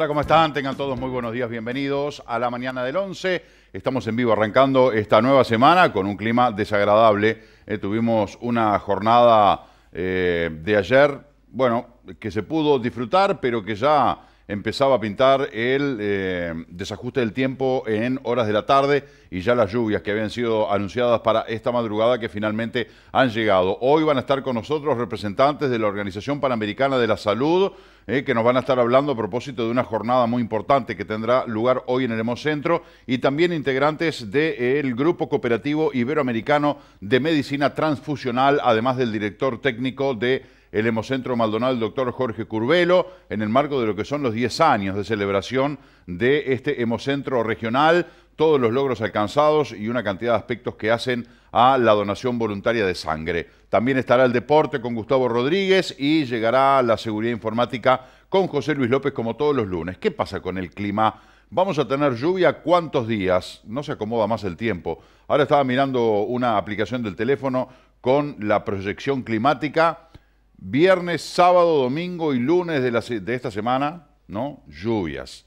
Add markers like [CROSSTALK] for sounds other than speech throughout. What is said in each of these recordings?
Hola, ¿cómo están? Tengan todos muy buenos días, bienvenidos a la mañana del 11. Estamos en vivo arrancando esta nueva semana con un clima desagradable. Eh, tuvimos una jornada eh, de ayer, bueno, que se pudo disfrutar, pero que ya empezaba a pintar el eh, desajuste del tiempo en horas de la tarde y ya las lluvias que habían sido anunciadas para esta madrugada que finalmente han llegado. Hoy van a estar con nosotros representantes de la Organización Panamericana de la Salud eh, que nos van a estar hablando a propósito de una jornada muy importante que tendrá lugar hoy en el Hemocentro y también integrantes del eh, Grupo Cooperativo Iberoamericano de Medicina Transfusional, además del director técnico de el Hemocentro Maldonado doctor Jorge Curvelo, en el marco de lo que son los 10 años de celebración de este Hemocentro Regional, todos los logros alcanzados y una cantidad de aspectos que hacen a la donación voluntaria de sangre. También estará el deporte con Gustavo Rodríguez y llegará la seguridad informática con José Luis López como todos los lunes. ¿Qué pasa con el clima? Vamos a tener lluvia cuántos días, no se acomoda más el tiempo. Ahora estaba mirando una aplicación del teléfono con la proyección climática Viernes, sábado, domingo y lunes de, de esta semana, ¿no? Lluvias.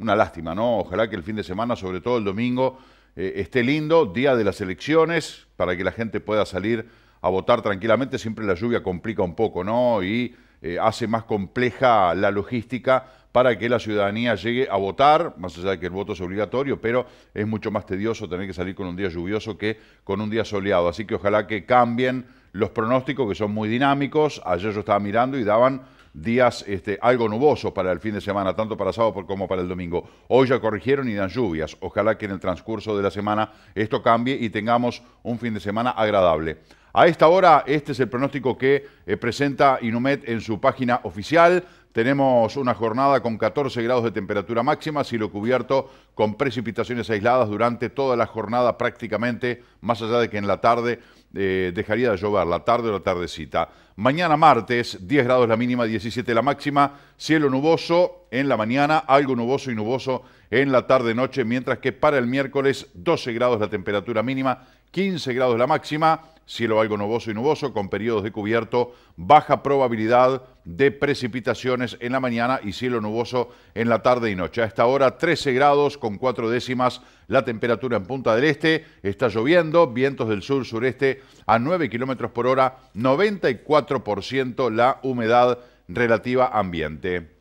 Una lástima, ¿no? Ojalá que el fin de semana, sobre todo el domingo, eh, esté lindo, día de las elecciones, para que la gente pueda salir a votar tranquilamente. Siempre la lluvia complica un poco, ¿no? Y eh, hace más compleja la logística para que la ciudadanía llegue a votar, más allá de que el voto es obligatorio, pero es mucho más tedioso tener que salir con un día lluvioso que con un día soleado. Así que ojalá que cambien los pronósticos que son muy dinámicos. Ayer yo estaba mirando y daban días este, algo nubosos para el fin de semana, tanto para sábado como para el domingo. Hoy ya corrigieron y dan lluvias. Ojalá que en el transcurso de la semana esto cambie y tengamos un fin de semana agradable. A esta hora, este es el pronóstico que eh, presenta Inumet en su página oficial. Tenemos una jornada con 14 grados de temperatura máxima, cielo cubierto con precipitaciones aisladas durante toda la jornada prácticamente, más allá de que en la tarde eh, dejaría de llover, la tarde o la tardecita. Mañana martes, 10 grados la mínima, 17 la máxima, cielo nuboso en la mañana, algo nuboso y nuboso en la tarde-noche, mientras que para el miércoles 12 grados la temperatura mínima 15 grados la máxima, cielo algo nuboso y nuboso con periodos de cubierto, baja probabilidad de precipitaciones en la mañana y cielo nuboso en la tarde y noche. A esta hora 13 grados con 4 décimas la temperatura en Punta del Este, está lloviendo, vientos del sur-sureste a 9 kilómetros por hora, 94% la humedad relativa ambiente.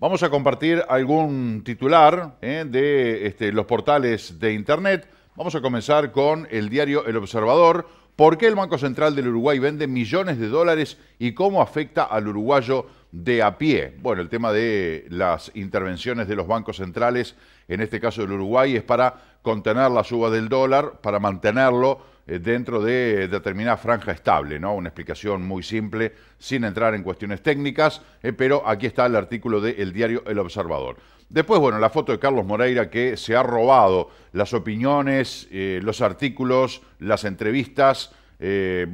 Vamos a compartir algún titular eh, de este, los portales de Internet. Vamos a comenzar con el diario El Observador. ¿Por qué el Banco Central del Uruguay vende millones de dólares y cómo afecta al uruguayo de a pie? Bueno, el tema de las intervenciones de los bancos centrales, en este caso del Uruguay, es para contener la suba del dólar, para mantenerlo eh, dentro de determinada franja estable, ¿no? Una explicación muy simple, sin entrar en cuestiones técnicas, eh, pero aquí está el artículo del diario El Observador. Después, bueno, la foto de Carlos Moreira que se ha robado las opiniones, eh, los artículos, las entrevistas,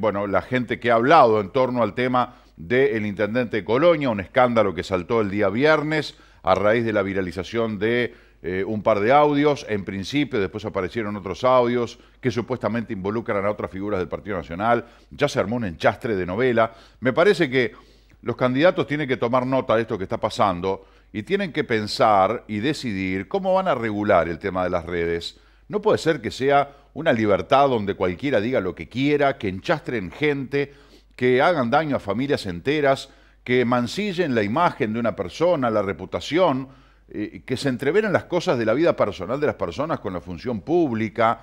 bueno, la gente que ha hablado en torno al tema del intendente de Colonia, un escándalo que saltó el día viernes a raíz de la viralización de eh, un par de audios, en principio, después aparecieron otros audios que supuestamente involucran a otras figuras del Partido Nacional, ya se armó un enchastre de novela. Me parece que los candidatos tienen que tomar nota de esto que está pasando y tienen que pensar y decidir cómo van a regular el tema de las redes. No puede ser que sea una libertad donde cualquiera diga lo que quiera, que enchastren gente, que hagan daño a familias enteras, que mancillen la imagen de una persona, la reputación eh, que se entreveran las cosas de la vida personal de las personas con la función pública.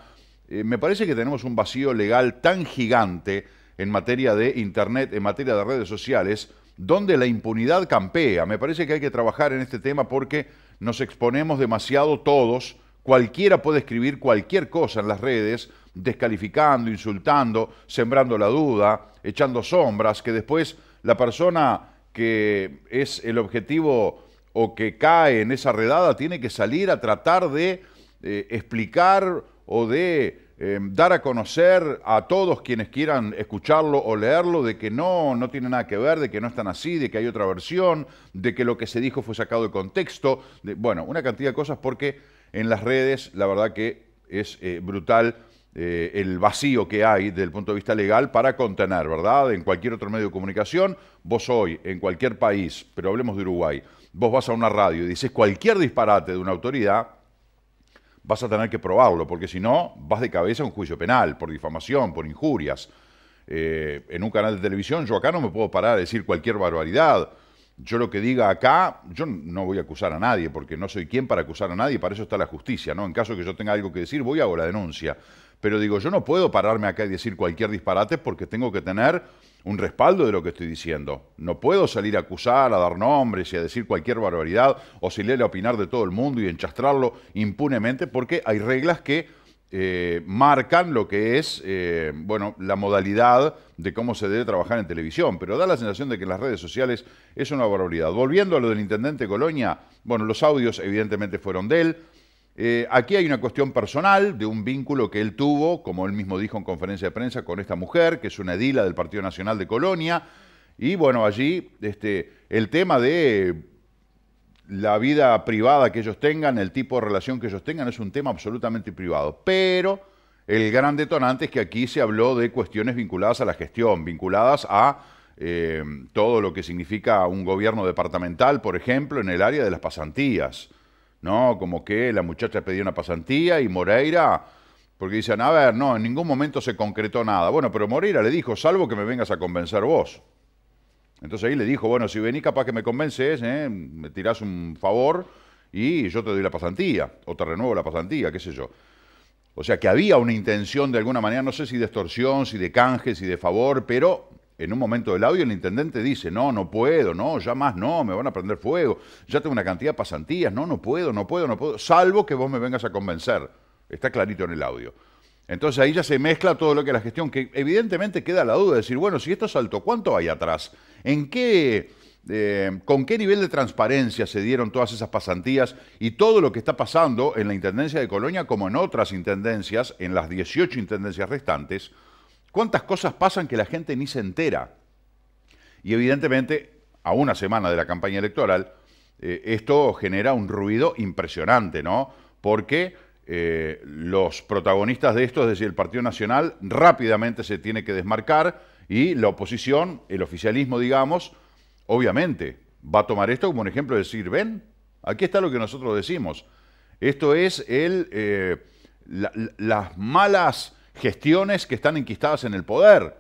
Eh, me parece que tenemos un vacío legal tan gigante en materia de Internet, en materia de redes sociales, donde la impunidad campea. Me parece que hay que trabajar en este tema porque nos exponemos demasiado todos. Cualquiera puede escribir cualquier cosa en las redes, descalificando, insultando, sembrando la duda, echando sombras, que después la persona que es el objetivo o que cae en esa redada tiene que salir a tratar de eh, explicar o de eh, dar a conocer a todos quienes quieran escucharlo o leerlo de que no, no tiene nada que ver, de que no están así, de que hay otra versión, de que lo que se dijo fue sacado de contexto, bueno, una cantidad de cosas porque en las redes la verdad que es eh, brutal el vacío que hay desde el punto de vista legal para contener, ¿verdad? En cualquier otro medio de comunicación, vos hoy, en cualquier país, pero hablemos de Uruguay vos vas a una radio y dices cualquier disparate de una autoridad, vas a tener que probarlo, porque si no, vas de cabeza a un juicio penal, por difamación, por injurias. Eh, en un canal de televisión, yo acá no me puedo parar a decir cualquier barbaridad. Yo lo que diga acá, yo no voy a acusar a nadie, porque no soy quien para acusar a nadie, para eso está la justicia, ¿no? En caso que yo tenga algo que decir, voy a hago la denuncia. Pero digo, yo no puedo pararme acá y decir cualquier disparate porque tengo que tener un respaldo de lo que estoy diciendo. No puedo salir a acusar, a dar nombres y a decir cualquier barbaridad, o leer la opinar de todo el mundo y enchastrarlo impunemente, porque hay reglas que eh, marcan lo que es eh, bueno, la modalidad de cómo se debe trabajar en televisión, pero da la sensación de que en las redes sociales es una barbaridad. Volviendo a lo del intendente Colonia, bueno, los audios evidentemente fueron de él. Eh, aquí hay una cuestión personal de un vínculo que él tuvo, como él mismo dijo en conferencia de prensa, con esta mujer, que es una edila del Partido Nacional de Colonia. Y bueno, allí este, el tema de la vida privada que ellos tengan, el tipo de relación que ellos tengan, es un tema absolutamente privado. Pero el gran detonante es que aquí se habló de cuestiones vinculadas a la gestión, vinculadas a eh, todo lo que significa un gobierno departamental, por ejemplo, en el área de las pasantías. No, como que la muchacha pedía una pasantía y Moreira, porque dicen, a ver, no, en ningún momento se concretó nada. Bueno, pero Moreira le dijo, salvo que me vengas a convencer vos. Entonces ahí le dijo, bueno, si venís capaz que me convences, eh, me tirás un favor y yo te doy la pasantía, o te renuevo la pasantía, qué sé yo. O sea que había una intención de alguna manera, no sé si de extorsión, si de canje, si de favor, pero en un momento del audio el intendente dice, no, no puedo, no, ya más no, me van a prender fuego, ya tengo una cantidad de pasantías, no, no puedo, no puedo, no puedo, salvo que vos me vengas a convencer. Está clarito en el audio. Entonces ahí ya se mezcla todo lo que es la gestión, que evidentemente queda la duda de decir, bueno, si esto saltó, ¿cuánto hay atrás? ¿En qué, eh, con qué nivel de transparencia se dieron todas esas pasantías y todo lo que está pasando en la Intendencia de Colonia como en otras intendencias, en las 18 intendencias restantes? ¿Cuántas cosas pasan que la gente ni se entera? Y evidentemente, a una semana de la campaña electoral, eh, esto genera un ruido impresionante, ¿no? Porque eh, los protagonistas de esto, es decir, el Partido Nacional, rápidamente se tiene que desmarcar y la oposición, el oficialismo, digamos, obviamente va a tomar esto como un ejemplo de decir, ven, aquí está lo que nosotros decimos. Esto es el, eh, las malas gestiones que están enquistadas en el poder.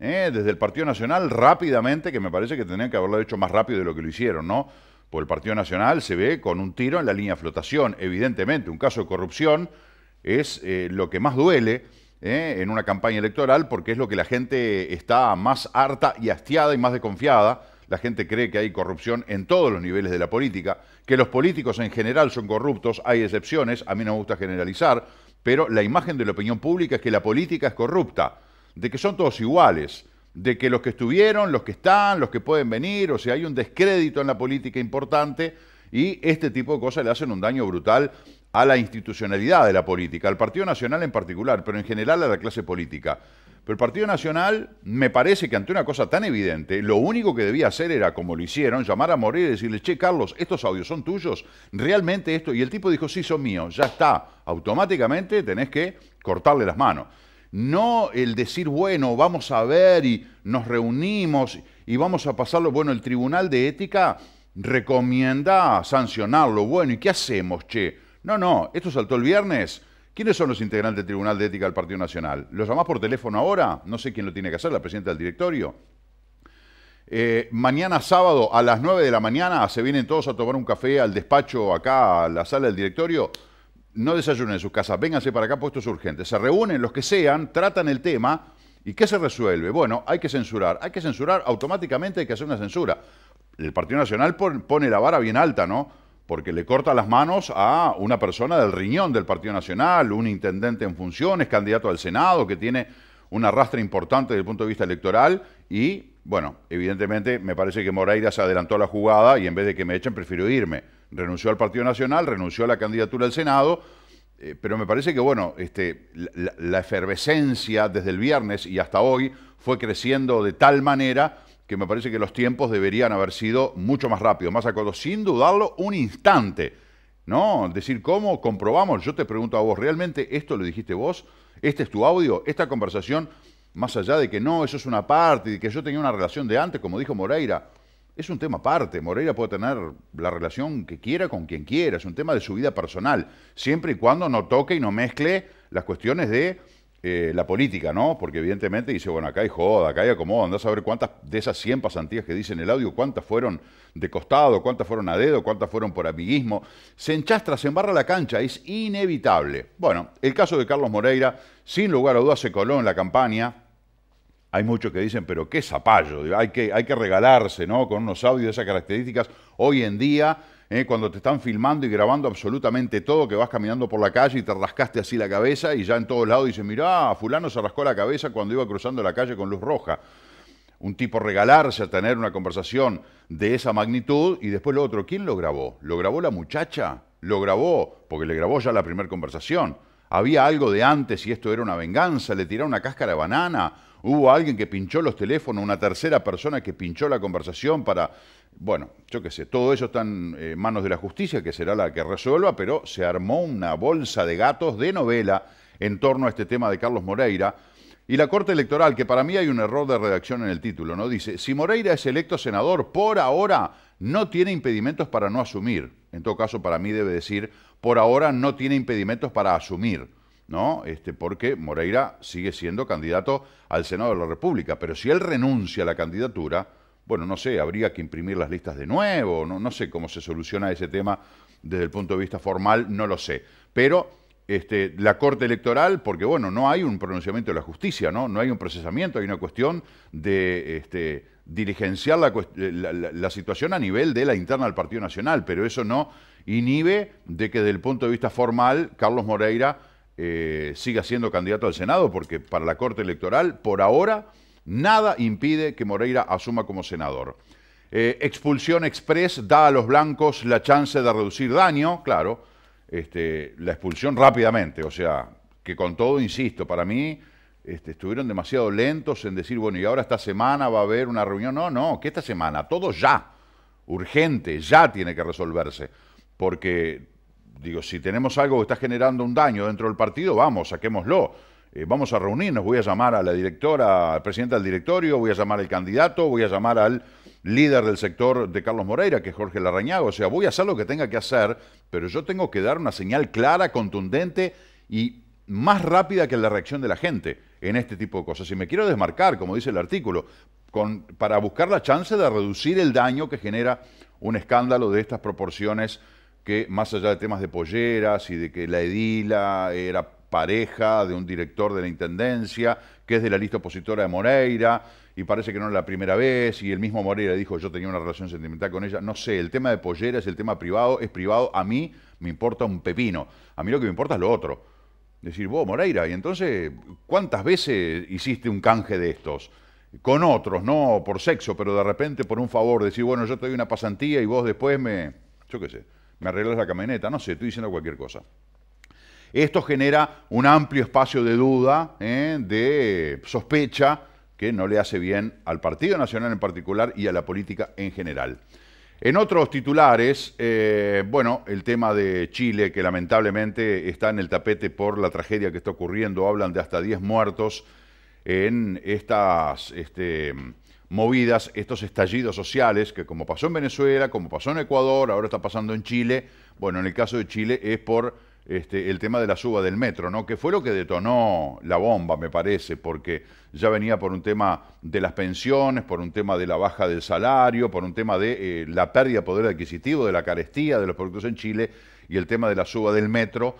¿eh? Desde el Partido Nacional rápidamente, que me parece que tendrían que haberlo hecho más rápido de lo que lo hicieron, ¿no? Pues el Partido Nacional se ve con un tiro en la línea flotación, evidentemente. Un caso de corrupción es eh, lo que más duele ¿eh? en una campaña electoral porque es lo que la gente está más harta y hastiada y más desconfiada. La gente cree que hay corrupción en todos los niveles de la política, que los políticos en general son corruptos, hay excepciones, a mí no me gusta generalizar, pero la imagen de la opinión pública es que la política es corrupta, de que son todos iguales, de que los que estuvieron, los que están, los que pueden venir, o sea, hay un descrédito en la política importante y este tipo de cosas le hacen un daño brutal a la institucionalidad de la política, al Partido Nacional en particular, pero en general a la clase política. Pero el Partido Nacional, me parece que ante una cosa tan evidente, lo único que debía hacer era, como lo hicieron, llamar a Morir y decirle, che, Carlos, estos audios son tuyos, realmente esto. Y el tipo dijo, sí, son míos, ya está. Automáticamente tenés que cortarle las manos. No el decir, bueno, vamos a ver y nos reunimos y vamos a pasarlo. Bueno, el Tribunal de Ética recomienda sancionarlo. Bueno, ¿y qué hacemos, che? No, no, esto saltó el viernes ¿Quiénes son los integrantes del Tribunal de Ética del Partido Nacional? ¿Los llamás por teléfono ahora? No sé quién lo tiene que hacer, la presidenta del directorio. Eh, mañana sábado a las 9 de la mañana se vienen todos a tomar un café al despacho acá, a la sala del directorio. No desayunen en sus casas, vénganse para acá, es urgente. Se reúnen los que sean, tratan el tema. ¿Y qué se resuelve? Bueno, hay que censurar. Hay que censurar, automáticamente hay que hacer una censura. El Partido Nacional pone la vara bien alta, ¿no? porque le corta las manos a una persona del riñón del Partido Nacional, un intendente en funciones, candidato al Senado, que tiene un arrastre importante desde el punto de vista electoral y, bueno, evidentemente me parece que Moreira se adelantó a la jugada y en vez de que me echen prefiero irme. Renunció al Partido Nacional, renunció a la candidatura al Senado, eh, pero me parece que, bueno, este, la efervescencia desde el viernes y hasta hoy fue creciendo de tal manera que me parece que los tiempos deberían haber sido mucho más rápidos, más acordados, sin dudarlo un instante. ¿No? decir, ¿cómo comprobamos? Yo te pregunto a vos, ¿realmente esto lo dijiste vos? ¿Este es tu audio? ¿Esta conversación? Más allá de que no, eso es una parte, y que yo tenía una relación de antes, como dijo Moreira, es un tema aparte. Moreira puede tener la relación que quiera con quien quiera, es un tema de su vida personal, siempre y cuando no toque y no mezcle las cuestiones de eh, la política, ¿no? Porque evidentemente dice, bueno, acá hay joda, acá hay acomodo, andás a ver cuántas de esas 100 pasantías que dicen el audio, cuántas fueron de costado, cuántas fueron a dedo, cuántas fueron por amiguismo. Se enchastra, se embarra la cancha, es inevitable. Bueno, el caso de Carlos Moreira, sin lugar a dudas, se coló en la campaña, hay muchos que dicen, pero qué zapallo, hay que, hay que regalarse ¿no? con unos audios de esas características. Hoy en día ¿eh? cuando te están filmando y grabando absolutamente todo, que vas caminando por la calle y te rascaste así la cabeza y ya en todos lados dicen, mirá, fulano se rascó la cabeza cuando iba cruzando la calle con luz roja. Un tipo regalarse a tener una conversación de esa magnitud y después lo otro, ¿quién lo grabó? ¿Lo grabó la muchacha? Lo grabó, porque le grabó ya la primera conversación. Había algo de antes y esto era una venganza, le tiraron una cáscara de banana, hubo alguien que pinchó los teléfonos, una tercera persona que pinchó la conversación para bueno, yo qué sé, todo eso está en eh, manos de la justicia, que será la que resuelva, pero se armó una bolsa de gatos de novela en torno a este tema de Carlos Moreira. Y la Corte Electoral, que para mí hay un error de redacción en el título, ¿no? Dice, si Moreira es electo senador, por ahora no tiene impedimentos para no asumir. En todo caso, para mí debe decir, por ahora no tiene impedimentos para asumir, ¿no? Este, porque Moreira sigue siendo candidato al Senado de la República. Pero si él renuncia a la candidatura, bueno, no sé, habría que imprimir las listas de nuevo, no, sé cómo se soluciona ese tema desde el punto de vista formal, no lo sé. Pero este, la Corte Electoral, porque bueno, no hay un pronunciamiento de la justicia, ¿no? No hay un procesamiento, hay una cuestión de este, diligenciar la, eh, situación a nivel de la interna del Partido Nacional, pero eso no inhibe de que desde el punto de vista formal Carlos Moreira eh, siga siendo candidato al Senado, porque para la Corte Electoral, por ahora, Nada impide que Moreira asuma como senador. Eh, expulsión express da a los blancos la chance de reducir daño, claro, este, la expulsión rápidamente, o sea, que con todo, insisto, para mí este, estuvieron demasiado lentos en decir, bueno, y ahora esta semana va a haber una reunión. No, no, que esta semana, todo ya, urgente, ya tiene que resolverse. Porque, digo, si tenemos algo que está generando un daño dentro del partido, vamos, saquémoslo. Eh, vamos a reunirnos, voy a llamar a la directora, al presidente del directorio, voy a llamar al candidato, voy a llamar al líder del sector de Carlos Moreira, que es Jorge Larrañaga. O sea, voy a hacer lo que tenga que hacer, pero yo tengo que dar una señal clara, contundente y más rápida que la reacción de la gente en este tipo de cosas. Y me quiero desmarcar, como dice el artículo, para buscar la chance de reducir el daño que genera un escándalo de estas proporciones que, más allá de temas de polleras y de que la edila era pareja de un director de la Intendencia, que es de la lista opositora de Moreira, y parece que no es la primera vez, y el mismo Moreira dijo yo tenía una relación sentimental con ella, no sé, el tema de pollera es el tema privado, es privado, a mí me importa un pepino, a mí lo que me importa es lo otro. Decir, vos Moreira, y entonces, ¿cuántas veces hiciste un canje de estos? Con otros, no por sexo, pero de repente por un favor, decir, bueno, yo te doy una pasantía y vos después me, yo qué sé, me arreglas la camioneta, no sé, estoy diciendo cualquier cosa. Esto genera un amplio espacio de duda, ¿eh? de sospecha, que no le hace bien al Partido Nacional en particular y a la política en general. En otros titulares, eh, bueno, el tema de Chile, que lamentablemente está en el tapete por la tragedia que está ocurriendo, hablan de hasta 10 muertos en estas este, movidas, estos estallidos sociales, que como pasó en Venezuela, como pasó en Ecuador, ahora está pasando en Chile, bueno, en el caso de Chile es por este, el tema de la suba del metro, ¿no? Que fue lo que detonó la bomba, me parece, porque ya venía por un tema de las pensiones, por un tema de la baja del salario, por un tema de eh, la pérdida de poder adquisitivo, de la carestía de los productos en Chile y el tema de la suba del metro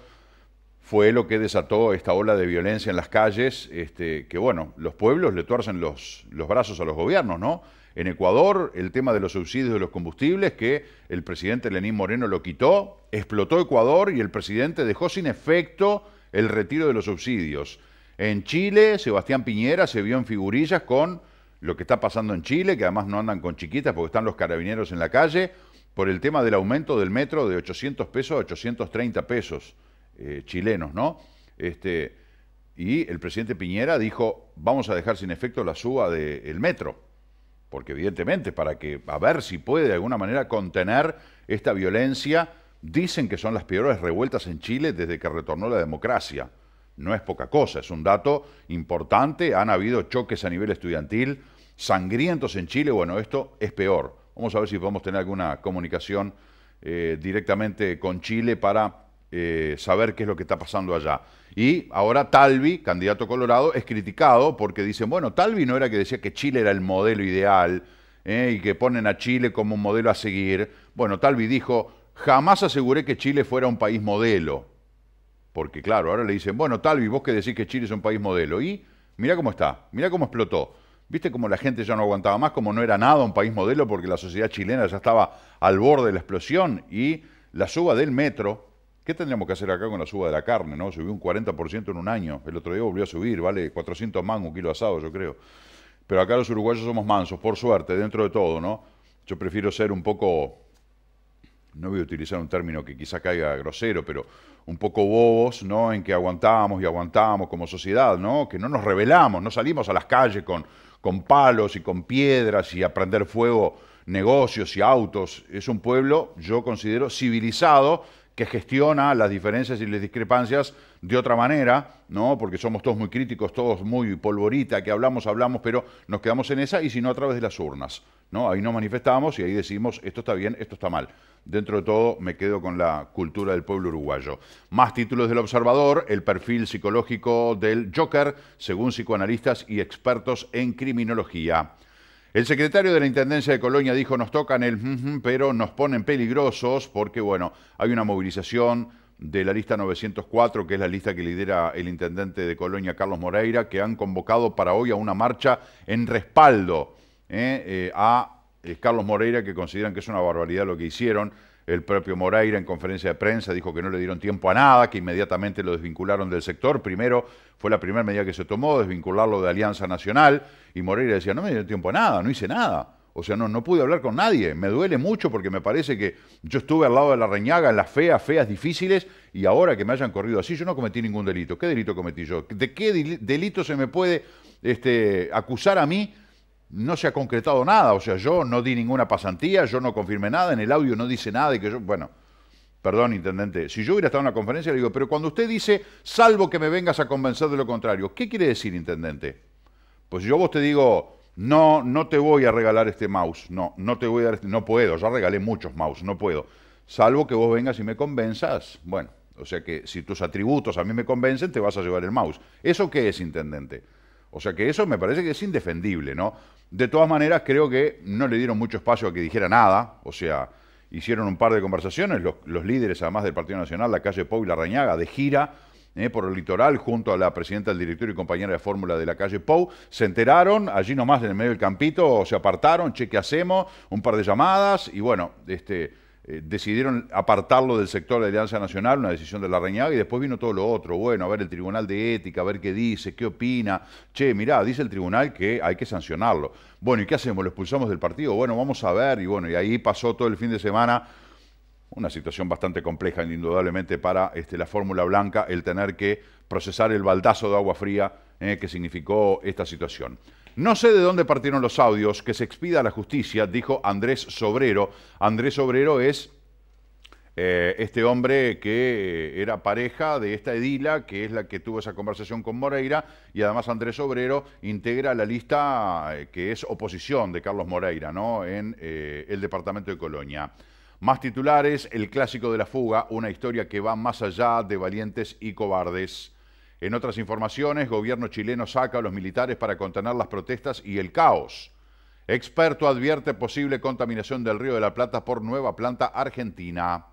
fue lo que desató esta ola de violencia en las calles, este, que bueno, los pueblos le tuercen los, los brazos a los gobiernos, ¿no? en Ecuador, el tema de los subsidios de los combustibles, que el presidente Lenín Moreno lo quitó, explotó Ecuador y el presidente dejó sin efecto el retiro de los subsidios. En Chile, Sebastián Piñera se vio en figurillas con lo que está pasando en Chile, que además no andan con chiquitas porque están los carabineros en la calle, por el tema del aumento del metro de 800 pesos a 830 pesos eh, chilenos, ¿no? Este, y el presidente Piñera dijo, vamos a dejar sin efecto la suba del metro porque evidentemente para que a ver si puede de alguna manera contener esta violencia, dicen que son las peores revueltas en Chile desde que retornó la democracia. No es poca cosa, es un dato importante, han habido choques a nivel estudiantil sangrientos en Chile, bueno, esto es peor. Vamos a ver si podemos tener alguna comunicación eh, directamente con Chile para eh, saber qué es lo que está pasando allá. Y ahora Talvi, candidato colorado, es criticado porque dicen, bueno, Talvi no era que decía que Chile era el modelo ideal eh, y que ponen a Chile como un modelo a seguir. Bueno, Talvi dijo, jamás aseguré que Chile fuera un país modelo. Porque claro, ahora le dicen, bueno, Talvi, vos que decís que Chile es un país modelo. Y mira cómo está, mira cómo explotó. Viste cómo la gente ya no aguantaba más, como no era nada un país modelo porque la sociedad chilena ya estaba al borde de la explosión y la suba del metro ¿Qué tendríamos que hacer acá con la suba de la carne? ¿no? Subió un 40% en un año. El otro día volvió a subir, vale 400 mangos, un kilo asado, yo creo. Pero acá los uruguayos somos mansos, por suerte, dentro de todo, ¿no? Yo prefiero ser un poco, no voy a utilizar un término que quizá caiga grosero, pero un poco bobos, ¿no? En que aguantábamos y aguantamos como sociedad, ¿no? Que no nos rebelamos, no salimos a las calles con, con palos y con piedras y a prender fuego negocios y autos. Es un pueblo, yo considero, civilizado que gestiona las diferencias y las discrepancias de otra manera, ¿no? Porque somos todos muy críticos, todos muy polvorita, que hablamos, hablamos, pero nos quedamos en esa y si no a través de las urnas, ¿no? Ahí nos manifestamos y ahí decimos esto está bien, esto está mal. Dentro de todo me quedo con la cultura del pueblo uruguayo. Más títulos del observador, el perfil psicológico del Joker, según psicoanalistas y expertos en criminología. El secretario de la Intendencia de Colonia dijo, nos tocan el, pero nos ponen peligrosos porque, bueno, hay una movilización de la lista 904, que es la lista que lidera el intendente de Colonia, Carlos Moreira, que han convocado para hoy a una marcha en respaldo ¿eh? Eh, a eh, Carlos Moreira, que consideran que es una barbaridad lo que hicieron. El propio Moreira en conferencia de prensa dijo que no le dieron tiempo a nada, que inmediatamente lo desvincularon del sector. Primero fue la primera medida que se tomó, desvincularlo de Alianza Nacional. Y Moreira decía, no me dieron tiempo a nada, no hice nada. O sea, no, no pude hablar con nadie. Me duele mucho porque me parece que yo estuve al lado de la reñaga en las feas, feas, difíciles, y ahora que me hayan corrido así, yo no cometí ningún delito. ¿Qué delito cometí yo? ¿De qué delito se me puede este, acusar a mí no se ha concretado nada. O sea, yo no di ninguna pasantía, yo no confirmé nada, en el audio no dice nada y que yo, bueno, perdón, intendente, si yo hubiera estado en una conferencia, le digo, pero cuando usted dice, salvo que me vengas a convencer de lo contrario, ¿qué quiere decir, intendente? Pues yo vos te digo, no, no te voy a regalar este mouse, no, no te voy a dar este, no puedo, ya regalé muchos mouse, no puedo. Salvo que vos vengas y me convenzas, bueno, o sea que si tus atributos a mí me convencen, te vas a llevar el mouse. ¿Eso qué es, intendente? O sea que eso me parece que es indefendible, ¿no? De todas maneras, creo que no le dieron mucho espacio a que dijera nada, o sea, hicieron un par de conversaciones, los, líderes además del Partido Nacional, la calle Pou y la Rañaga, de gira eh, por el litoral, junto a la presidenta del directorio y compañera de fórmula de la calle Pou, se enteraron, allí nomás en el medio del campito, se apartaron, che, hacemos? Un par de llamadas y bueno, este eh, decidieron apartarlo del sector de Alianza Nacional, una decisión de la Reñaga, y después vino todo lo otro. Bueno, a ver el Tribunal de Ética, a ver qué dice, qué opina. Che, mirá, dice el Tribunal que hay que sancionarlo. Bueno, ¿y qué hacemos? ¿Lo expulsamos del partido? Bueno, vamos a ver. Y bueno, y ahí pasó todo el fin de semana una situación bastante compleja, indudablemente, para este, la Fórmula Blanca el tener que procesar el baldazo de agua fría eh, que significó esta situación. No sé de dónde partieron los audios que se expida la justicia, dijo Andrés Sobrero. Andrés Sobrero es eh, este hombre que eh, era pareja de esta Edila, que es la que tuvo esa conversación con Moreira, y además Andrés Obrero integra la lista eh, que es oposición de Carlos Moreira, ¿no? En el departamento de Colonia. Más titulares, el clásico de la fuga, una historia que va más allá de valientes y cobardes. En otras informaciones, gobierno chileno saca a los militares para contener las protestas y el caos. Experto advierte posible contaminación del río de la Plata por nueva planta argentina.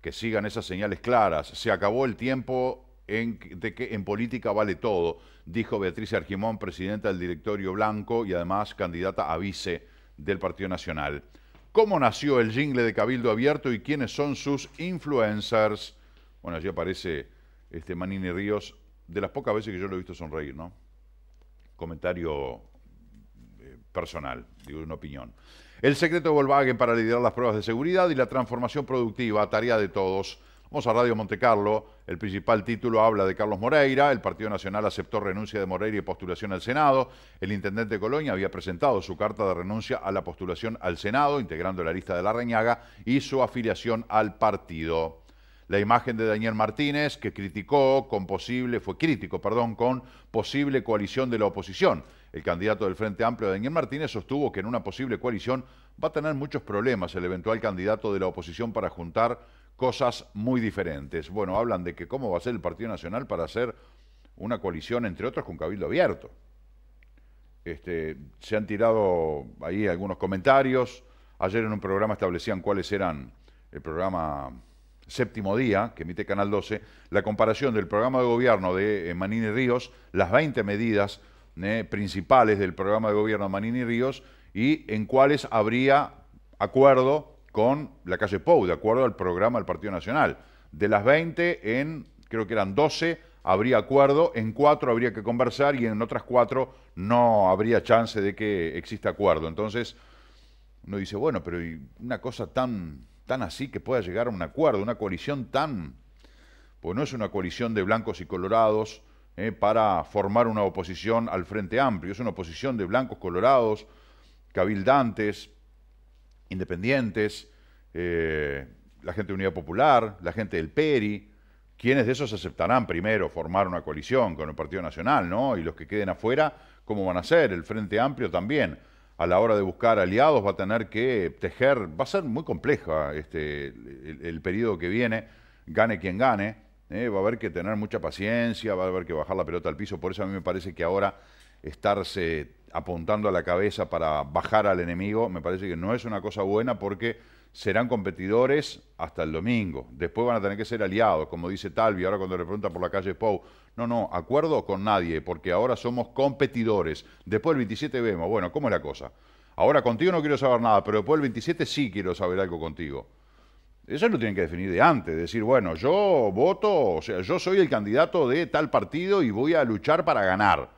Que sigan esas señales claras. Se acabó el tiempo de que en política vale todo, dijo Beatriz Argimón, presidenta del directorio blanco y además candidata a vice del Partido Nacional. ¿Cómo nació el jingle de Cabildo Abierto y quiénes son sus influencers? Bueno, allí aparece este, Manini Ríos, de las pocas veces que yo lo he visto sonreír, ¿no? Comentario eh, personal, digo una opinión. El secreto de Volkswagen para liderar las pruebas de seguridad y la transformación productiva, tarea de todos. Vamos a Radio Montecarlo, el principal título habla de Carlos Moreira, el Partido Nacional aceptó renuncia de Moreira y postulación al Senado, el intendente de Colonia había presentado su carta de renuncia a la postulación al Senado, integrando la lista de la Reñaga y su afiliación al partido. La imagen de Daniel Martínez, que criticó con posible, fue crítico, perdón, con posible coalición de la oposición. El candidato del Frente Amplio, Daniel Martínez, sostuvo que en una posible coalición va a tener muchos problemas el eventual candidato de la oposición para juntar cosas muy diferentes. Bueno, hablan de que cómo va a ser el Partido Nacional para hacer una coalición, entre otros, con Cabildo Abierto. Este, se han tirado ahí algunos comentarios. Ayer en un programa establecían cuáles eran el programa séptimo día, que emite Canal 12, la comparación del programa de gobierno de eh, Manini Ríos, las 20 medidas eh, principales del programa de gobierno de Manini Ríos y en cuáles habría acuerdo con la calle Pou, de acuerdo al programa del Partido Nacional. De las 20, en creo que eran 12, habría acuerdo, en cuatro habría que conversar y en otras cuatro no habría chance de que exista acuerdo. Entonces, uno dice, bueno, pero una cosa tan tan así que pueda llegar a un acuerdo, una coalición tan, pues no es una coalición de blancos y colorados eh, para formar una oposición al Frente Amplio, es una oposición de blancos, colorados, cabildantes, independientes, eh, la gente de Unidad Popular, la gente del PERI, ¿Quiénes de esos aceptarán primero formar una coalición con el Partido Nacional, no? Y los que queden afuera, ¿cómo van a ser? El Frente Amplio también a la hora de buscar aliados, va a tener que tejer, va a ser muy compleja este, el, período periodo que viene, gane quien gane, eh, va a haber que tener mucha paciencia, va a haber que bajar la pelota al piso, por eso a mí me parece que ahora estarse apuntando a la cabeza para bajar al enemigo, me parece que no es una cosa buena porque serán competidores hasta el domingo. Después van a tener que ser aliados, como dice Talvi ahora cuando le pregunta por la calle Pou. No, no, acuerdo con nadie, porque ahora somos competidores. Después el 27 vemos, bueno, ¿cómo es la cosa? Ahora contigo no quiero saber nada, pero después el 27 sí quiero saber algo contigo. Eso lo tienen que definir de antes, decir, bueno, yo voto, o sea, yo soy el candidato de tal partido y voy a luchar para ganar.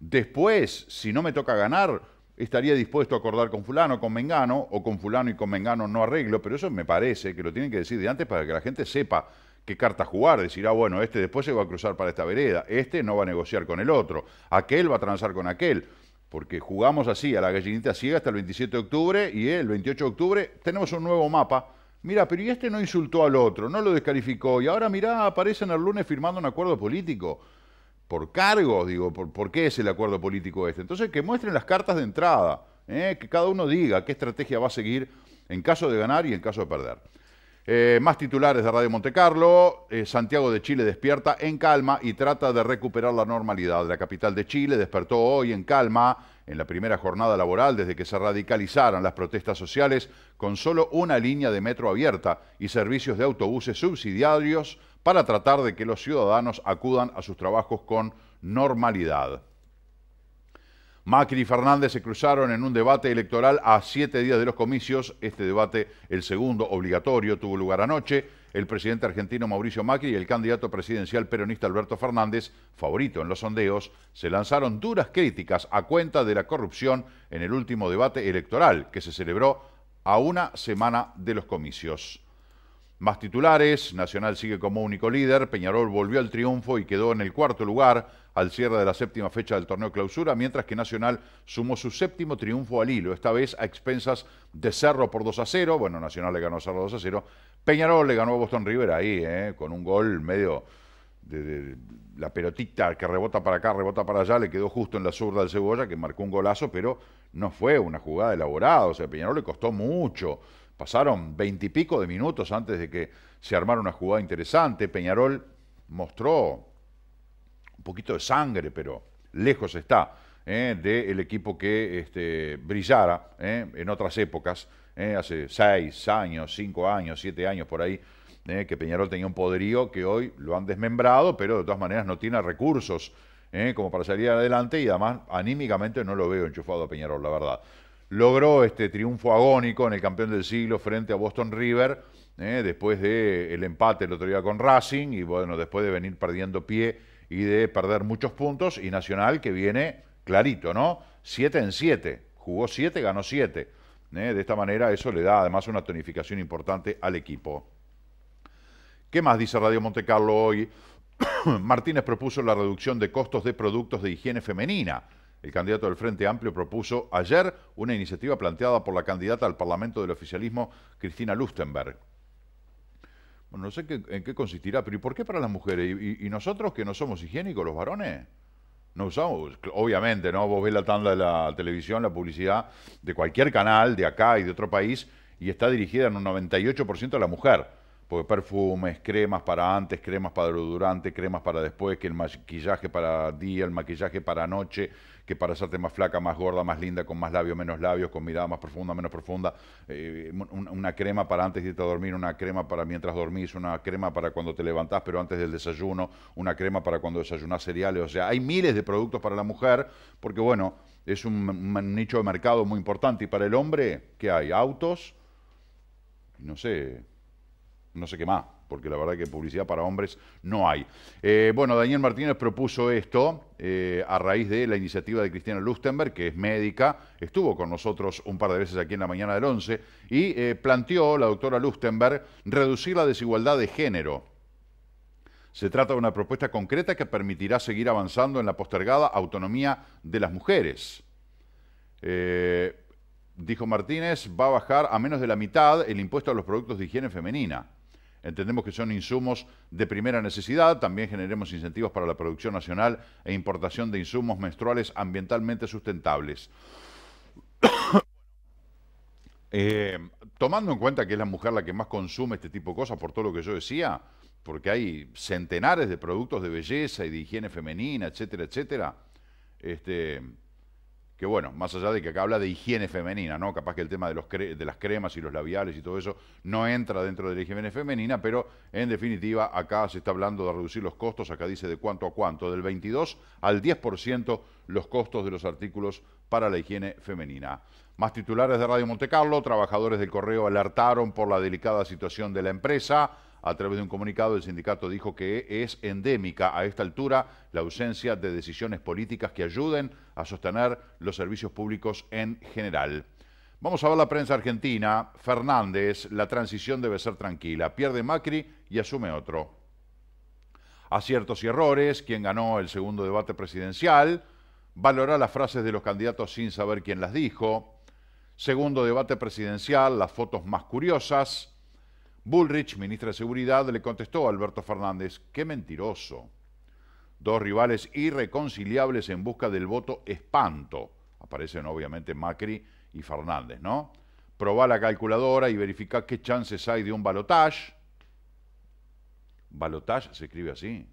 Después, si no me toca ganar, estaría dispuesto a acordar con fulano, con mengano, o con fulano y con mengano no arreglo, pero eso me parece que lo tienen que decir de antes para que la gente sepa qué carta jugar, decir, ah, bueno, este después se va a cruzar para esta vereda, este no va a negociar con el otro, aquel va a transar con aquel, porque jugamos así a la gallinita ciega hasta el 27 de octubre y el 28 de octubre tenemos un nuevo mapa. Mira, pero y este no insultó al otro, no lo descalificó y ahora mira aparecen el lunes firmando un acuerdo político por cargos, digo, por, qué es el acuerdo político este. Entonces, que muestren las cartas de entrada, ¿eh? que cada uno diga qué estrategia va a seguir en caso de ganar y en caso de perder. Eh, más titulares de Radio Monte Carlo, eh, Santiago de Chile despierta en calma y trata de recuperar la normalidad. La capital de Chile despertó hoy en calma en la primera jornada laboral desde que se radicalizaran las protestas sociales con solo una línea de metro abierta y servicios de autobuses subsidiarios para tratar de que los ciudadanos acudan a sus trabajos con normalidad. Macri y Fernández se cruzaron en un debate electoral a siete días de los comicios. Este debate, el segundo obligatorio, tuvo lugar anoche el presidente argentino Mauricio Macri y el candidato presidencial peronista Alberto Fernández, favorito en los sondeos, se lanzaron duras críticas a cuenta de la corrupción en el último debate electoral que se celebró a una semana de los comicios. Más titulares, Nacional sigue como único líder, Peñarol volvió al triunfo y quedó en el cuarto lugar al cierre de la séptima fecha del torneo clausura, mientras que Nacional sumó su séptimo triunfo al hilo, esta vez a expensas de Cerro por 2 a 0, bueno, Nacional le ganó a Cerro 2 a 0, Peñarol le ganó a Boston River ahí, ¿eh? con un gol medio de, la pelotita que rebota para acá, rebota para allá, le quedó justo en la zurda del Cebolla, que marcó un golazo, pero no fue una jugada elaborada. O sea, Peñarol le costó mucho. Pasaron veintipico de minutos antes de que se armara una jugada interesante. Peñarol mostró un poquito de sangre, pero lejos está ¿eh? del equipo que este, brillara ¿eh? en otras épocas ¿eh? hace seis años, cinco años, siete años por ahí, ¿eh? que Peñarol tenía un poderío que hoy lo han desmembrado, pero de todas maneras no tiene recursos ¿eh? como para salir adelante y además anímicamente no lo veo enchufado a Peñarol, la verdad. Logró este triunfo agónico en el campeón del siglo frente a Boston River, después del el empate el otro día con Racing y bueno, después de venir perdiendo pie y de perder muchos puntos y Nacional que viene clarito, ¿no? Siete en siete, jugó siete, ganó siete. ¿eh? De esta manera eso le da además una tonificación importante al equipo. ¿Qué más dice Radio Montecarlo hoy? [COUGHS] Martínez propuso la reducción de costos de productos de higiene femenina. El candidato del Frente Amplio propuso ayer una iniciativa planteada por la candidata al Parlamento del Oficialismo, Cristina Lustenberg. Bueno, no sé en qué consistirá, pero ¿y por qué para las mujeres? y nosotros que no somos higiénicos, los varones? No usamos, obviamente, ¿no? Vos ves la tanda de la televisión, la publicidad de cualquier canal, de acá y de otro país, y está dirigida en un 98% a la mujer porque perfumes, cremas para antes, cremas para durante, cremas para después, que el maquillaje para día, el maquillaje para noche, que para hacerte más flaca, más gorda, más linda, con más labios, menos labios, con mirada más profunda, menos profunda, eh, una, crema para antes de irte a dormir, una crema para mientras dormís, una crema para cuando te levantás, pero antes del desayuno, una crema para cuando desayunás cereales, o sea, hay miles de productos para la mujer, porque bueno, es un nicho de mercado muy importante, y para el hombre, ¿qué hay? Autos, no sé, no sé qué más, porque la verdad que publicidad para hombres no hay. Eh, bueno, Daniel Martínez propuso esto eh, a raíz de la iniciativa de Cristiana Lustenberg, que es médica, estuvo con nosotros un par de veces aquí en la mañana del 11, y eh, planteó la doctora Lustenberg reducir la desigualdad de género. Se trata de una propuesta concreta que permitirá seguir avanzando en la postergada autonomía de las mujeres dijo Martínez, va a bajar a menos de la mitad el impuesto a los productos de higiene femenina. Entendemos que son insumos de primera necesidad, también generemos incentivos para la producción nacional e importación de insumos menstruales ambientalmente sustentables. [COUGHS] Eh, tomando en cuenta que es la mujer la que más consume este tipo de cosas, por todo lo que yo decía, porque hay centenares de productos de belleza y de higiene femenina, etcétera, etcétera, este, que bueno, más allá de que acá habla de higiene femenina, ¿no? Capaz que el tema de, los de las cremas y los labiales y todo eso no entra dentro de la higiene femenina, pero en definitiva acá se está hablando de reducir los costos, acá dice de cuánto a cuánto, del 22 al 10% los costos de los artículos para la higiene femenina. Más titulares de Radio Montecarlo, trabajadores del correo alertaron por la delicada situación de la empresa. A través de un comunicado, el sindicato dijo que es endémica a esta altura la ausencia de decisiones políticas que ayuden a sostener los servicios públicos en general. Vamos a ver la prensa argentina. Fernández, la transición debe ser tranquila. Pierde Macri y asume otro. Aciertos y errores, quien ganó el segundo debate presidencial. Valorar las frases de los candidatos sin saber quién las dijo. Segundo debate presidencial, las fotos más curiosas. Bullrich, ministra de Seguridad, le contestó a Alberto Fernández, qué mentiroso. Dos rivales irreconciliables en busca del voto espanto. Aparecen obviamente Macri y Fernández, ¿no? Proba la calculadora y verifica qué chances hay de un balotage. Balotage se escribe así.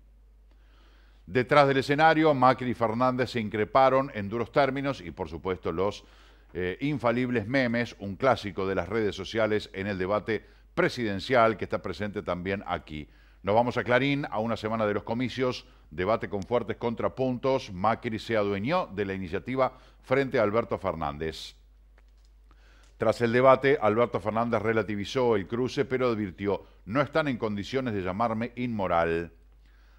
Detrás del escenario, Macri y Fernández se increparon en duros términos y por supuesto los eh, infalibles memes, un clásico de las redes sociales en el debate presidencial que está presente también aquí. Nos vamos a Clarín a una semana de los comicios, debate con fuertes contrapuntos. Macri se adueñó de la iniciativa frente a Alberto Fernández. Tras el debate, Alberto Fernández relativizó el cruce, pero advirtió, no están en condiciones de llamarme inmoral.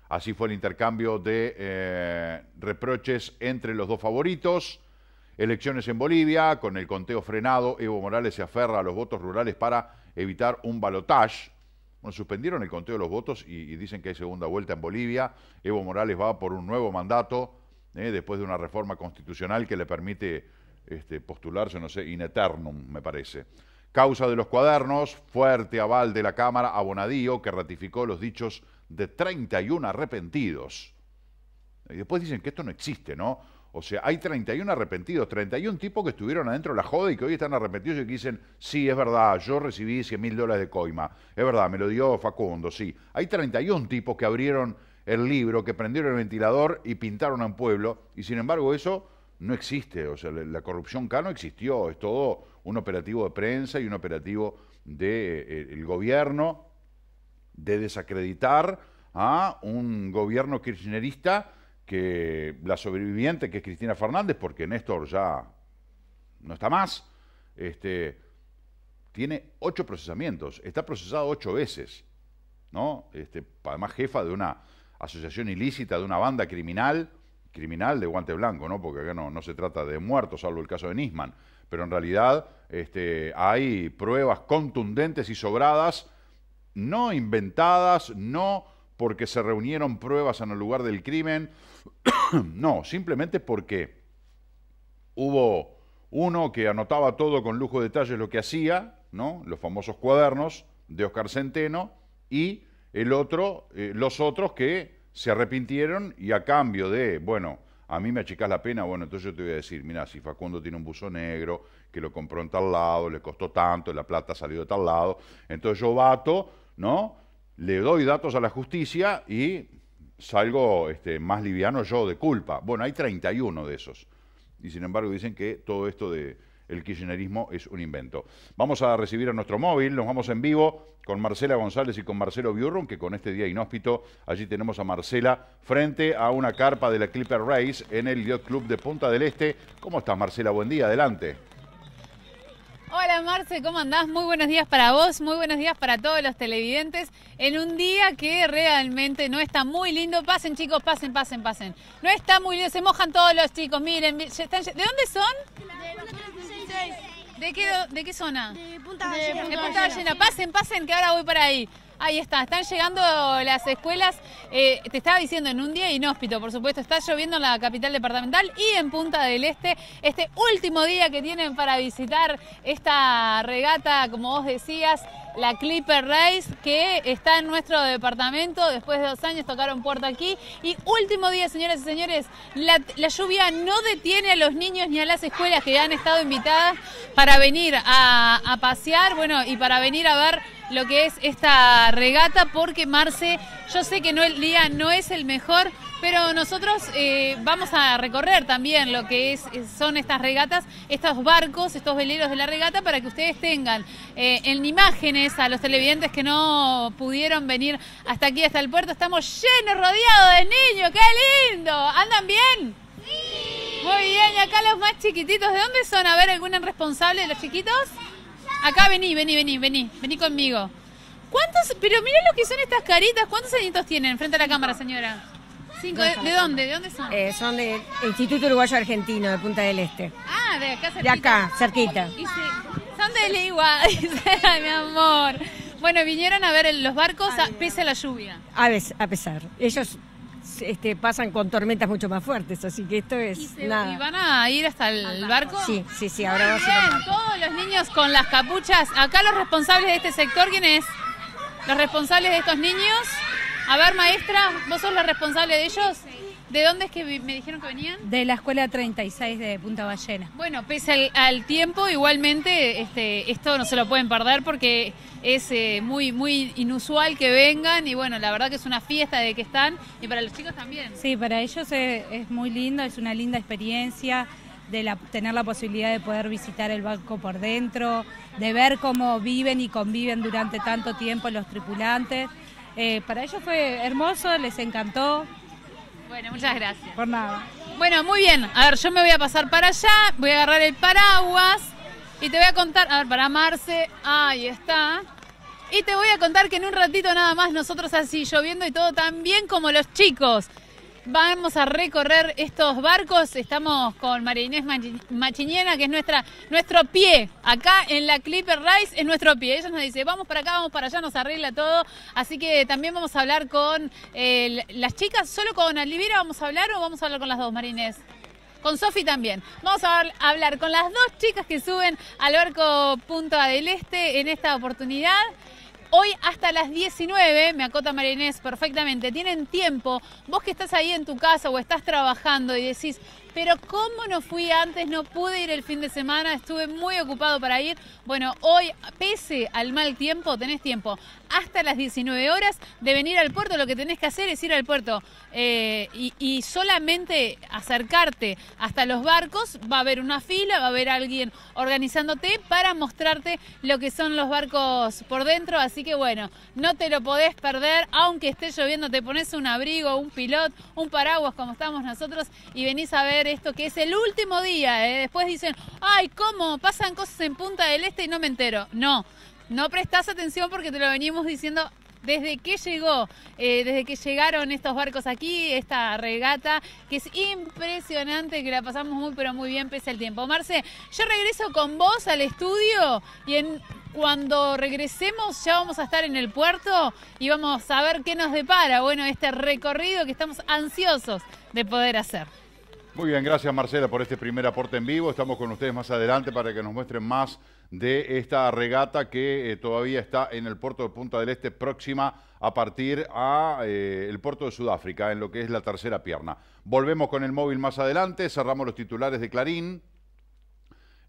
Así fue el intercambio de eh, reproches entre los dos favoritos. Elecciones en Bolivia, con el conteo frenado, Evo Morales se aferra a los votos rurales para evitar un balotage. Bueno, suspendieron el conteo de los votos y, dicen que hay segunda vuelta en Bolivia. Evo Morales va por un nuevo mandato eh, después de una reforma constitucional que le permite este, postularse, no sé, in eternum, me parece. Causa de los cuadernos, fuerte aval de la Cámara Abonadío que ratificó los dichos de 31 arrepentidos. Y después dicen que esto no existe, ¿no? O sea, hay 31 arrepentidos, 31 tipos que estuvieron adentro de la joda y que hoy están arrepentidos y que dicen, sí, es verdad, yo recibí 100 mil dólares de coima, es verdad, me lo dio Facundo, sí. Hay 31 tipos que abrieron el libro, que prendieron el ventilador y pintaron a un pueblo, y sin embargo eso no existe, o sea, la corrupción K no existió, es todo un operativo de prensa y un operativo del eh, gobierno de desacreditar a un gobierno kirchnerista que la sobreviviente, que es Cristina Fernández, porque Néstor ya no está más, este, tiene ocho procesamientos, está procesado ocho veces, ¿no? Este, además jefa de una asociación ilícita, de una banda criminal, criminal de guante blanco, ¿no? Porque acá no, no se trata de muertos, salvo el caso de Nisman, pero en realidad este, hay pruebas contundentes y sobradas, no inventadas, no porque se reunieron pruebas en el lugar del crimen. [COUGHS] no, simplemente porque hubo uno que anotaba todo con lujo de detalles lo que hacía, ¿no? Los famosos cuadernos de Oscar Centeno y el otro, eh, los otros que se arrepintieron y a cambio de, bueno, a mí me achicás la pena, bueno, entonces yo te voy a decir, mira, si Facundo tiene un buzo negro, que lo compró en tal lado, le costó tanto, la plata salió de tal lado, entonces yo vato, ¿no? le doy datos a la justicia y salgo este, más liviano yo de culpa. Bueno, hay 31 de esos. Y sin embargo dicen que todo esto de kirchnerismo es un invento. Vamos a recibir a nuestro móvil, nos vamos en vivo con Marcela González y con Marcelo Biurrum, que con este día inhóspito, allí tenemos a Marcela frente a una carpa de la Clipper Race en el Yacht Club de Punta del Este. ¿Cómo estás, Marcela? Buen día, adelante. Marce, ¿cómo andás? Muy buenos días para vos, muy buenos días para todos los televidentes. En un día que realmente no está muy lindo, pasen chicos, pasen, pasen, pasen. No está muy lindo, se mojan todos los chicos, miren. ¿De dónde son? De, qué, de zona? De Punta Ballena. De Punta Ballena. Pasen, pasen, que ahora voy para ahí. Ahí está, están llegando las escuelas. Eh, te estaba diciendo, en un día inhóspito, por supuesto, está lloviendo en la capital departamental y en Punta del Este. Este último día que tienen para visitar esta regata, como vos decías, la Clipper Race, que está en nuestro departamento. Después de dos años tocaron puerta aquí. Y último día, señoras y señores, la, lluvia no detiene a los niños ni a las escuelas que ya han estado invitadas para venir a, pasear, bueno, y para venir a ver lo que es esta regata, porque Marce, yo sé que no, el día no es el mejor, pero nosotros eh, vamos a recorrer también lo que es, eh, son estas regatas, estos barcos, estos veleros de la regata, para que ustedes tengan eh, en imágenes a los televidentes que no pudieron venir hasta aquí, hasta el puerto. Estamos llenos, rodeados de niños, qué lindo. ¿Andan bien? Sí. Muy bien, y acá los más chiquititos, ¿de dónde son? A ver, ¿algún responsable de los chiquitos? Acá vení, vení, vení, vení, vení conmigo. ¿Cuántos? Pero miren lo que son estas caritas, ¿cuántos añitos tienen frente a la cámara, señora? de, dónde? ¿De dónde son? Eh, son del Instituto Uruguayo Argentino de Punta del Este. Ah, de acá cerquita. De acá, cerquita. son de igual, [LAUGHS] mi amor. Bueno, vinieron a ver los barcos a, pese a la lluvia. A, a pesar. Ellos este, pasan con tormentas mucho más fuertes, así que esto es nada. ¿Y van a ir hasta el barco? Sí, sí, sí, ahora vamos a Todos los niños con las capuchas. Acá los responsables de este sector, ¿quién es? Los responsables de estos niños. A ver, maestra, ¿vos sos la responsable de ellos? ¿De dónde es que me dijeron que venían? De la escuela 36 de Punta Ballena. Bueno, pese al, tiempo, igualmente este, esto no se lo pueden perder porque es eh, muy muy inusual que vengan y bueno, la verdad que es una fiesta de que están y para los chicos también. Sí, para ellos es, muy lindo, es una linda experiencia de tener la posibilidad de poder visitar el banco por dentro, de ver cómo viven y conviven durante tanto tiempo los tripulantes. Eh, para ellos fue hermoso, les encantó. Bueno, muchas gracias. Por nada. Bueno, muy bien. A ver, yo me voy a pasar para allá, voy a agarrar el paraguas y te voy a contar, a ver, para Marce, ahí está. Y te voy a contar que en un ratito nada más nosotros así lloviendo y todo tan bien como los chicos. Vamos a recorrer estos barcos. Estamos con Marinés Inés que es nuestra, nuestro pie. Acá en la Clipper Rice es nuestro pie. Ella nos dice, vamos para acá, vamos para allá, nos arregla todo. Así que también vamos a hablar con eh, las chicas. ¿Solo con Alivira vamos a hablar o vamos a hablar con las dos, Marinés? con Sofi también. Vamos a hablar con las dos chicas que suben al barco Punta del Este en esta oportunidad. Hoy hasta las 19, me acota María perfectamente, tienen tiempo. Vos que estás ahí en tu casa o estás trabajando y decís, pero como no fui antes, no pude ir el fin de semana, estuve muy ocupado para ir. Bueno, hoy, pese al mal tiempo, tenés tiempo hasta las 19 horas de venir al puerto. Lo que tenés que hacer es ir al puerto eh, y, y, solamente acercarte hasta los barcos. Va a haber una fila, va a haber alguien organizándote para mostrarte lo que son los barcos por dentro. Así que bueno, no te lo podés perder. Aunque esté lloviendo, te pones un abrigo, un pilot, un paraguas como estamos nosotros y venís a ver esto que es el último día. ¿eh? Después dicen, ay, ¿cómo? Pasan cosas en Punta del Este y no me entero. No, no prestas atención porque te lo venimos diciendo desde que llegó, eh, desde que llegaron estos barcos aquí, esta regata, que es impresionante, que la pasamos muy pero muy bien pese al tiempo. Marce, yo regreso con vos al estudio y cuando regresemos ya vamos a estar en el puerto y vamos a ver qué nos depara, bueno, este recorrido que estamos ansiosos de poder hacer. Muy bien, gracias Marcela por este primer aporte en vivo. Estamos con ustedes más adelante para que nos muestren más de esta regata que eh, todavía está en el puerto de Punta del Este, próxima a partir a eh, el puerto de Sudáfrica, en lo que es la tercera pierna. Volvemos con el móvil más adelante, cerramos los titulares de Clarín.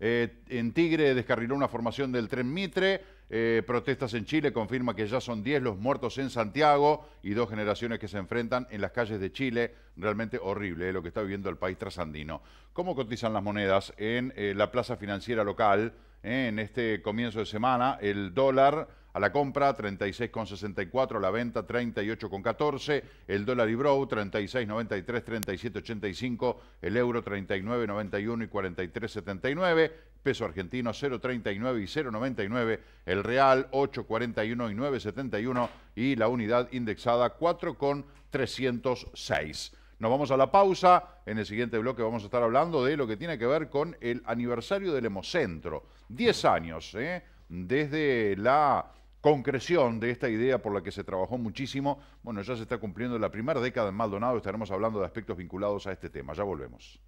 Eh, en Tigre descarriló una formación del tren Mitre. Eh, protestas en Chile confirma que ya son 10 los muertos en Santiago y dos generaciones que se enfrentan en las calles de Chile. Realmente horrible eh, lo que está viviendo el país trasandino. ¿Cómo cotizan las monedas en la plaza financiera local? en este comienzo de semana, el dólar la compra, 36,64 la venta, 38,14. El dólar y bro, 36,93, 37,85. El euro, 39,91 y 43,79. Peso argentino, 0,39 y 0,99. El real, 8,41 y 9,71. Y la unidad indexada, 4,306. Nos vamos a la pausa. En el siguiente bloque vamos a estar hablando de lo que tiene que ver con el aniversario del Hemocentro. 10 años, ¿eh? desde la concreción de esta idea por la que se trabajó muchísimo. Bueno, ya se está cumpliendo la primera década en Maldonado, estaremos hablando de aspectos vinculados a este tema. Ya volvemos.